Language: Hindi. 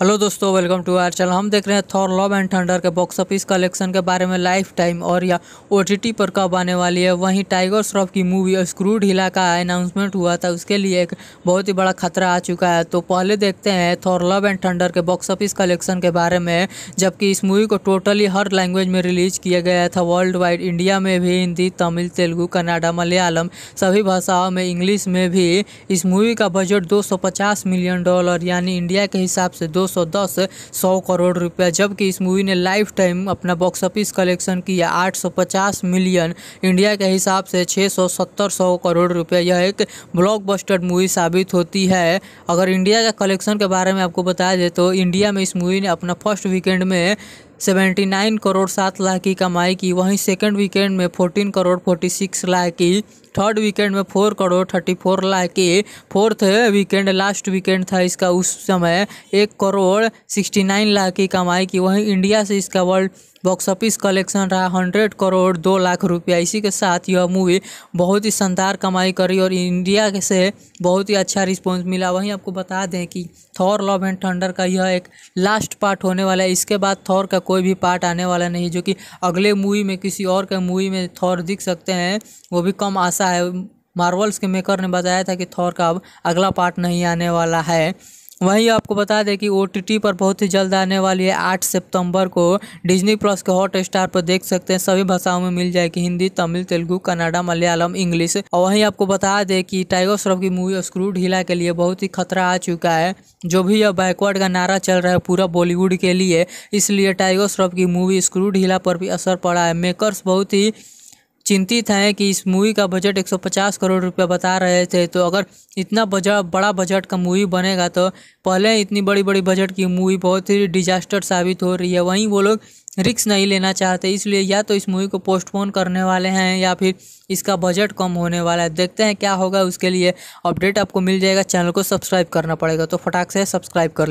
हेलो दोस्तों वेलकम टू आर चैनल हम देख रहे हैं थॉर लव एंड थंडर के बॉक्स ऑफिस कलेक्शन के बारे में लाइफ टाइम और या ओ पर कब आने वाली है वहीं टाइगर श्रॉफ की मूवी स्क्रूड हिला का अनाउंसमेंट हुआ था उसके लिए एक बहुत ही बड़ा खतरा आ चुका है तो पहले देखते हैं थॉर लव एंड थंडर के बॉक्स ऑफिस कलेक्शन के बारे में जबकि इस मूवी को टोटली हर लैंग्वेज में रिलीज किया गया था वर्ल्ड वाइड इंडिया में भी हिंदी तमिल तेलुगु कन्नाडा मलयालम सभी भाषाओं में इंग्लिश में भी इस मूवी का बजट दो मिलियन डॉलर यानी इंडिया के हिसाब से दो 210 सौ करोड़ रुपया जबकि इस मूवी ने लाइफ टाइम अपना बॉक्स ऑफिस कलेक्शन किया 850 मिलियन इंडिया के हिसाब से 670 सौ करोड़ रुपया यह एक ब्लॉकबस्टर मूवी साबित होती है अगर इंडिया का कलेक्शन के बारे में आपको बताया जाए तो इंडिया में इस मूवी ने अपना फर्स्ट वीकेंड में 79 करोड़ सात लाख की कमाई की वहीं सेकंड वीकेंड में 14 करोड़ 46 लाख की थर्ड वीकेंड में four crore thirty four lakh की फोर्थ वीकेंड लास्ट वीकेंड था इसका उस समय एक करोड़ सिक्सटी नाइन लाख की कमाई की वहीं इंडिया से इसका वर्ल्ड बॉक्स ऑफिस कलेक्शन रहा हंड्रेड करोड़ दो लाख रुपया इसी के साथ यह मूवी बहुत ही शानदार कमाई करी और इंडिया से बहुत ही अच्छा रिस्पॉन्स मिला वहीं आपको बता दें कि थॉर लव एंड थंडर का यह एक लास्ट पार्ट होने वाला है इसके बाद थॉर का कोई भी पार्ट आने वाला नहीं जो कि अगले मूवी में किसी और के मूवी में थौर दिख सकते हैं वो भी कम आशा है मार्वल्स के मेकर ने बताया था कि थौर का अब अगला पार्ट नहीं आने वाला है वहीं आपको बता दें कि ओ पर बहुत ही जल्द आने वाली है आठ सितंबर को डिज्नी प्लस के हॉट स्टार पर देख सकते हैं सभी भाषाओं में मिल जाएगी हिंदी तमिल तेलुगु कन्नाडा मलयालम इंग्लिश और वहीं आपको बता दें कि टाइगर श्रॉफ की मूवी स्क्रू ढीला के लिए बहुत ही खतरा आ चुका है जो भी यह बैकवर्ड का नारा चल रहा है पूरा बॉलीवुड के लिए इसलिए टाइगर श्रॉफ की मूवी स्क्रू ढीला पर भी असर पड़ा है मेकरस बहुत ही चिंतित हैं कि इस मूवी का बजट 150 करोड़ रुपए बता रहे थे तो अगर इतना बजट बड़ा बजट का मूवी बनेगा तो पहले इतनी बड़ी बड़ी बजट की मूवी बहुत ही डिजास्टर साबित हो रही है वहीं वो लोग रिक्स नहीं लेना चाहते इसलिए या तो इस मूवी को पोस्टपोन करने वाले हैं या फिर इसका बजट कम होने वाला है देखते हैं क्या होगा उसके लिए अपडेट आपको मिल जाएगा चैनल को सब्सक्राइब करना पड़ेगा तो फटाक से सब्सक्राइब कर